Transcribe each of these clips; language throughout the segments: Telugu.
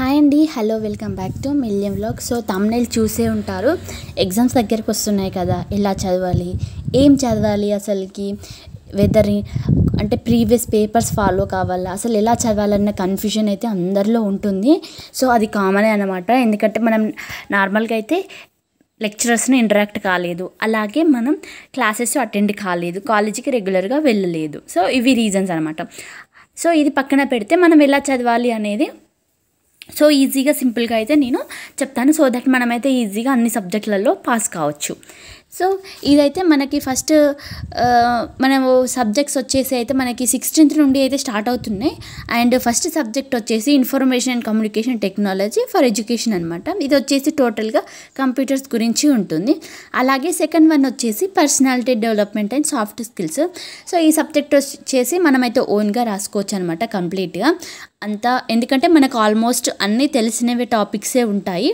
హాయ్ అండి హలో వెల్కమ్ బ్యాక్ టు మిలియం వ్లాగ్ సో తమ్నైల్ చూసే ఉంటారు ఎగ్జామ్స్ దగ్గరికి వస్తున్నాయి కదా ఎలా చదవాలి ఏం చదవాలి అసలుకి వెదర్ అంటే ప్రీవియస్ పేపర్స్ ఫాలో కావాలా అసలు ఎలా చదవాలన్న కన్ఫ్యూజన్ అయితే అందరిలో ఉంటుంది సో అది కామనే అనమాట ఎందుకంటే మనం నార్మల్గా అయితే లెక్చరర్స్ని ఇంటరాక్ట్ కాలేదు అలాగే మనం క్లాసెస్ అటెండ్ కాలేదు కాలేజీకి రెగ్యులర్గా వెళ్ళలేదు సో ఇవి రీజన్స్ అనమాట సో ఇది పక్కన పెడితే మనం ఎలా చదవాలి అనేది సో ఈజీగా సింపుల్గా అయితే నేను చెప్తాను సో దట్ మనమైతే ఈజీగా అన్ని సబ్జెక్టులలో పాస్ కావచ్చు సో ఇదైతే మనకి ఫస్ట్ మనము సబ్జెక్ట్స్ వచ్చేసి అయితే మనకి సిక్స్టీన్త్ నుండి అయితే స్టార్ట్ అవుతున్నాయి అండ్ ఫస్ట్ సబ్జెక్ట్ వచ్చేసి information and communication technology for education అనమాట ఇది వచ్చేసి టోటల్గా కంప్యూటర్స్ గురించి ఉంటుంది అలాగే సెకండ్ వన్ వచ్చేసి personality development and soft skills so ఈ సబ్జెక్ట్ వచ్చేసి మనమైతే ఓన్గా రాసుకోవచ్చు అనమాట కంప్లీట్గా అంతా ఎందుకంటే మనకు ఆల్మోస్ట్ అన్నీ తెలిసినవి టాపిక్సే ఉంటాయి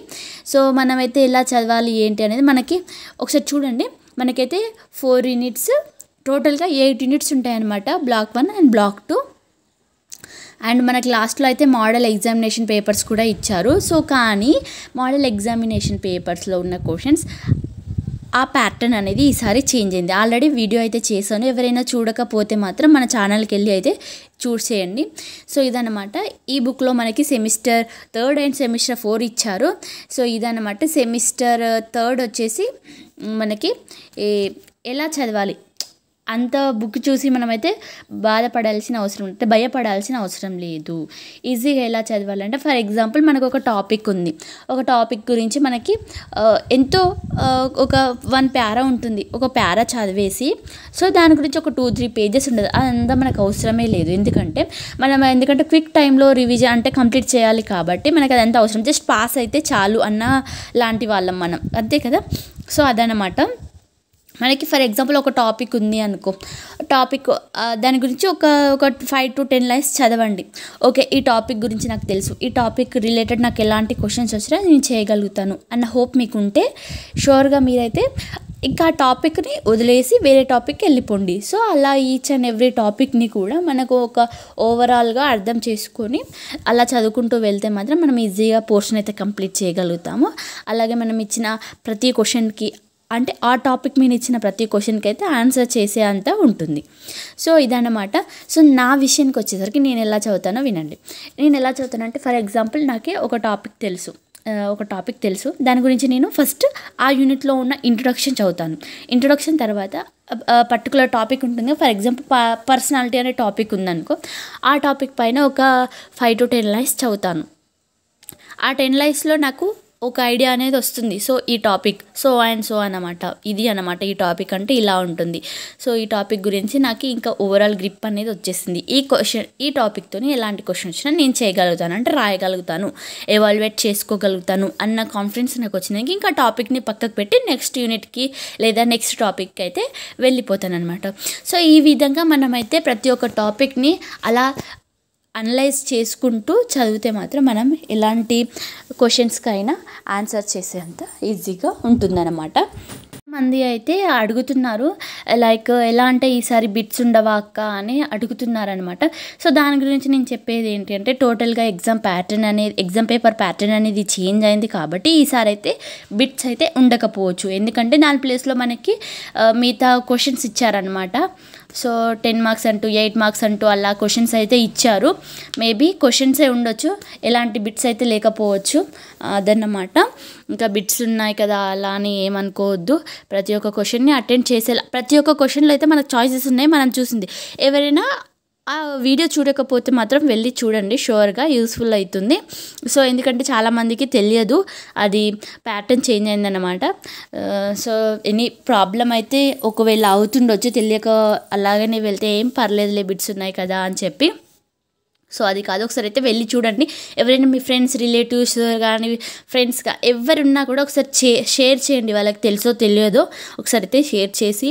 సో మనమైతే ఎలా చదవాలి ఏంటి అనేది మనకి ఒకసారి చూడ చూడండి మనకైతే ఫోర్ యూనిట్స్ టోటల్గా ఎయిట్ యూనిట్స్ ఉంటాయన్నమాట block one and block two and మనకు లాస్ట్లో అయితే మోడల్ ఎగ్జామినేషన్ పేపర్స్ కూడా ఇచ్చారు సో కానీ మోడల్ ఎగ్జామినేషన్ పేపర్స్లో ఉన్న క్వశ్చన్స్ ఆ ప్యాటర్న్ అనేది ఈసారి చేంజ్ అయింది ఆల్రెడీ వీడియో అయితే చేశాను ఎవరైనా చూడకపోతే మాత్రం మన ఛానల్కి వెళ్ళి అయితే చూసేయండి సో ఇదనమాట ఈ బుక్లో మనకి semester third and semester four ఇచ్చారు సో ఇదనమాట సెమిస్టర్ థర్డ్ వచ్చేసి మనకి ఎలా చదవాలి అంత బుక్ చూసి మనమైతే బాధపడాల్సిన అవసరం అంటే భయపడాల్సిన అవసరం లేదు ఈజీగా ఎలా చదవాలంటే ఫర్ ఎగ్జాంపుల్ మనకు ఒక టాపిక్ ఉంది ఒక టాపిక్ గురించి మనకి ఎంతో ఒక వన్ ప్యారా ఉంటుంది ఒక ప్యారా చదివేసి సో దాని గురించి ఒక టూ త్రీ పేజెస్ ఉండదు అదంతా మనకు అవసరమే లేదు ఎందుకంటే మనం ఎందుకంటే క్విక్ టైంలో రివిజన్ అంటే కంప్లీట్ చేయాలి కాబట్టి మనకు అదంతా అవసరం జస్ట్ పాస్ అయితే చాలు అన్న లాంటి వాళ్ళం మనం అంతే కదా సో అదనమాట మనకి ఫర్ ఎగ్జాంపుల్ ఒక టాపిక్ ఉంది అనుకో టాపిక్ దాని గురించి ఒక ఒక ఫైవ్ టు టెన్ లైన్స్ చదవండి ఓకే ఈ టాపిక్ గురించి నాకు తెలుసు ఈ టాపిక్ రిలేటెడ్ నాకు ఎలాంటి క్వశ్చన్స్ వచ్చినా నేను చేయగలుగుతాను అన్న హోప్ మీకు ఉంటే షూర్గా మీరైతే ఇంకా ఆ టాపిక్ని వదిలేసి వేరే టాపిక్కి వెళ్ళిపోండి సో అలా ఈచ్ అండ్ ఎవ్రీ టాపిక్ని కూడా మనకు ఒక ఓవరాల్గా అర్థం చేసుకొని అలా చదువుకుంటూ వెళ్తే మాత్రం మనం ఈజీగా పోర్షన్ అయితే కంప్లీట్ చేయగలుగుతాము అలాగే మనం ఇచ్చిన ప్రతి క్వశ్చన్కి అంటే ఆ టాపిక్ మీద ఇచ్చిన ప్రతి క్వశ్చన్కి అయితే ఆన్సర్ చేసే అంత ఉంటుంది సో ఇదన్నమాట సో నా విషయానికి వచ్చేసరికి నేను ఎలా చదువుతానో వినండి నేను ఎలా చదువుతానంటే ఫర్ ఎగ్జాంపుల్ నాకే ఒక టాపిక్ తెలుసు ఒక టాపిక్ తెలుసు దాని గురించి నేను ఫస్ట్ ఆ యూనిట్లో ఉన్న ఇంట్రొడక్షన్ చదువుతాను ఇంట్రొడక్షన్ తర్వాత పర్టికులర్ టాపిక్ ఉంటుంది ఫర్ ఎగ్జాంపుల్ పర్సనాలిటీ అనే టాపిక్ ఉందనుకో ఆ టాపిక్ పైన ఒక ఫైవ్ టు టెన్ లైన్స్ చదువుతాను ఆ టెన్ లైన్స్లో నాకు ఒక ఐడియా అనేది వస్తుంది సో ఈ టాపిక్ సో అండ్ సో అనమాట ఇది అనమాట ఈ టాపిక్ అంటే ఇలా ఉంటుంది సో ఈ టాపిక్ గురించి నాకు ఇంకా ఓవరాల్ గ్రిప్ అనేది వచ్చేసింది ఈ క్వశ్చన్ ఈ టాపిక్తో ఎలాంటి క్వశ్చన్ వచ్చినా నేను చేయగలుగుతాను అంటే రాయగలుగుతాను ఎవాల్యుయేట్ చేసుకోగలుగుతాను అన్న కాన్ఫిడెన్స్ నాకు వచ్చినాక ఇంకా టాపిక్ని పక్కకు పెట్టి నెక్స్ట్ యూనిట్కి లేదా నెక్స్ట్ టాపిక్కి అయితే వెళ్ళిపోతాను అనమాట సో ఈ విధంగా మనమైతే ప్రతి ఒక్క టాపిక్ని అలా అనలైజ్ చేసుకుంటూ చదివితే మాత్రం మనం ఎలాంటి క్వశ్చన్స్కి అయినా ఆన్సర్ చేసేంత ఈజీగా ఉంటుందన్నమాట మంది అయితే అడుగుతున్నారు లైక్ ఎలా అంటే ఈసారి బిట్స్ ఉండవా అక్క అని అడుగుతున్నారనమాట సో దాని గురించి నేను చెప్పేది ఏంటి అంటే టోటల్గా ఎగ్జామ్ ప్యాటర్న్ అనేది ఎగ్జామ్ పేపర్ ప్యాటర్న్ అనేది చేంజ్ అయింది కాబట్టి ఈసారి అయితే బిట్స్ అయితే ఉండకపోవచ్చు ఎందుకంటే దాని ప్లేస్లో మనకి uh, మిగతా క్వశ్చన్స్ ఇచ్చారనమాట సో టెన్ మార్క్స్ అంటూ ఎయిట్ మార్క్స్ అంటూ అలా క్వశ్చన్స్ అయితే ఇచ్చారు మేబీ క్వశ్చన్సే ఉండొచ్చు ఎలాంటి బిట్స్ అయితే లేకపోవచ్చు అదన్నమాట ఇంకా బిట్స్ ఉన్నాయి కదా అలా అని ఏమనుకోవద్దు ప్రతి ఒక్క క్వశ్చన్ని అటెండ్ చేసేలా ప్రతి ఒక్క క్వశ్చన్లో అయితే మనకు చాయిసెస్ ఉన్నాయి మనం చూసింది ఎవరైనా ఆ వీడియో చూడకపోతే మాత్రం వెళ్ళి చూడండి షూర్గా యూస్ఫుల్ అవుతుంది సో ఎందుకంటే చాలామందికి తెలియదు అది ప్యాటర్న్ చేంజ్ అయిందనమాట సో ఎనీ ప్రాబ్లం అయితే ఒకవేళ అవుతుండొచ్చు తెలియక అలాగనే వెళ్తే ఏం పర్లేదు లిబిట్స్ ఉన్నాయి కదా అని చెప్పి సో అది కాదు ఒకసారి అయితే వెళ్ళి చూడండి ఎవరైనా మీ ఫ్రెండ్స్ రిలేటివ్స్ కానీ ఫ్రెండ్స్ ఎవరున్నా కూడా ఒకసారి చే షేర్ చేయండి వాళ్ళకి తెలుసో తెలియదో ఒకసారి అయితే షేర్ చేసి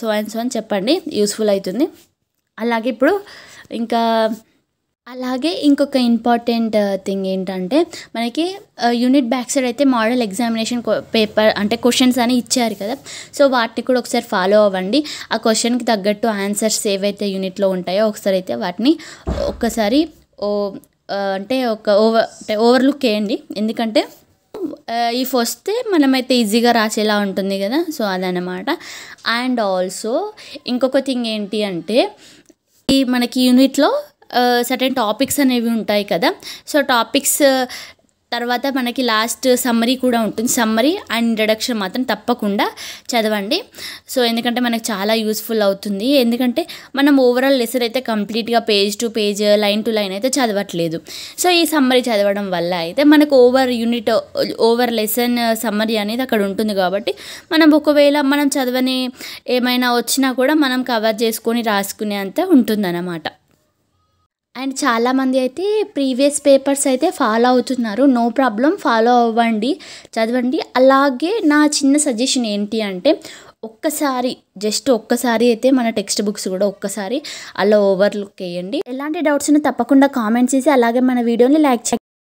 సో అండ్ సో అని చెప్పండి యూస్ఫుల్ అవుతుంది అలాగే ఇప్పుడు ఇంకా అలాగే ఇంకొక ఇంపార్టెంట్ థింగ్ uh, ఏంటంటే మనకి యూనిట్ బ్యాక్ సైడ్ అయితే మోడల్ ఎగ్జామినేషన్ పేపర్ అంటే క్వశ్చన్స్ అని ఇచ్చారు కదా సో వాటిని కూడా ఒకసారి ఫాలో అవ్వండి ఆ క్వశ్చన్కి తగ్గట్టు ఆన్సర్స్ ఏవైతే యూనిట్లో ఉంటాయో ఒకసారి అయితే వాటిని ఒక్కసారి ఓ uh, అంటే ఒక ఓవర్ అంటే ఓవర్లుక్ వేయండి ఎందుకంటే ఇఫ్ uh, వస్తే మనమైతే ఈజీగా రాసేలా ఉంటుంది కదా సో అదనమాట అండ్ ఆల్సో ఇంకొక థింగ్ ఏంటి అంటే ఈ మనకి యూనిట్లో సర్టెన్ టాపిక్స్ అనేవి ఉంటాయి కదా సో టాపిక్స్ తర్వాత మనకి లాస్ట్ సమ్మరీ కూడా ఉంటుంది సమ్మరీ అండ్ ఇంట్రడక్షన్ మాత్రం తప్పకుండా చదవండి సో ఎందుకంటే మనకు చాలా యూస్ఫుల్ అవుతుంది ఎందుకంటే మనం ఓవరాల్ లెసన్ అయితే కంప్లీట్గా page to page line to line అయితే చదవట్లేదు సో ఈ సమ్మరీ చదవడం వల్ల అయితే మనకు over unit over lesson summary అనేది అక్కడ ఉంటుంది కాబట్టి మనం ఒకవేళ మనం చదవని ఏమైనా వచ్చినా కూడా మనం కవర్ చేసుకొని రాసుకునే అంత ఉంటుందన్నమాట అండ్ చాలామంది అయితే ప్రీవియస్ పేపర్స్ అయితే ఫాలో అవుతున్నారు నో ప్రాబ్లం ఫాలో అవ్వండి చదవండి అలాగే నా చిన్న సజెషన్ ఏంటి అంటే ఒక్కసారి జస్ట్ ఒక్కసారి అయితే మన టెక్స్ట్ బుక్స్ కూడా ఒక్కసారి అలా ఓవర్లుక్ వేయండి ఎలాంటి డౌట్స్ ఉన్నా తప్పకుండా కామెంట్స్ చేసి అలాగే మన వీడియోని లైక్ చేయండి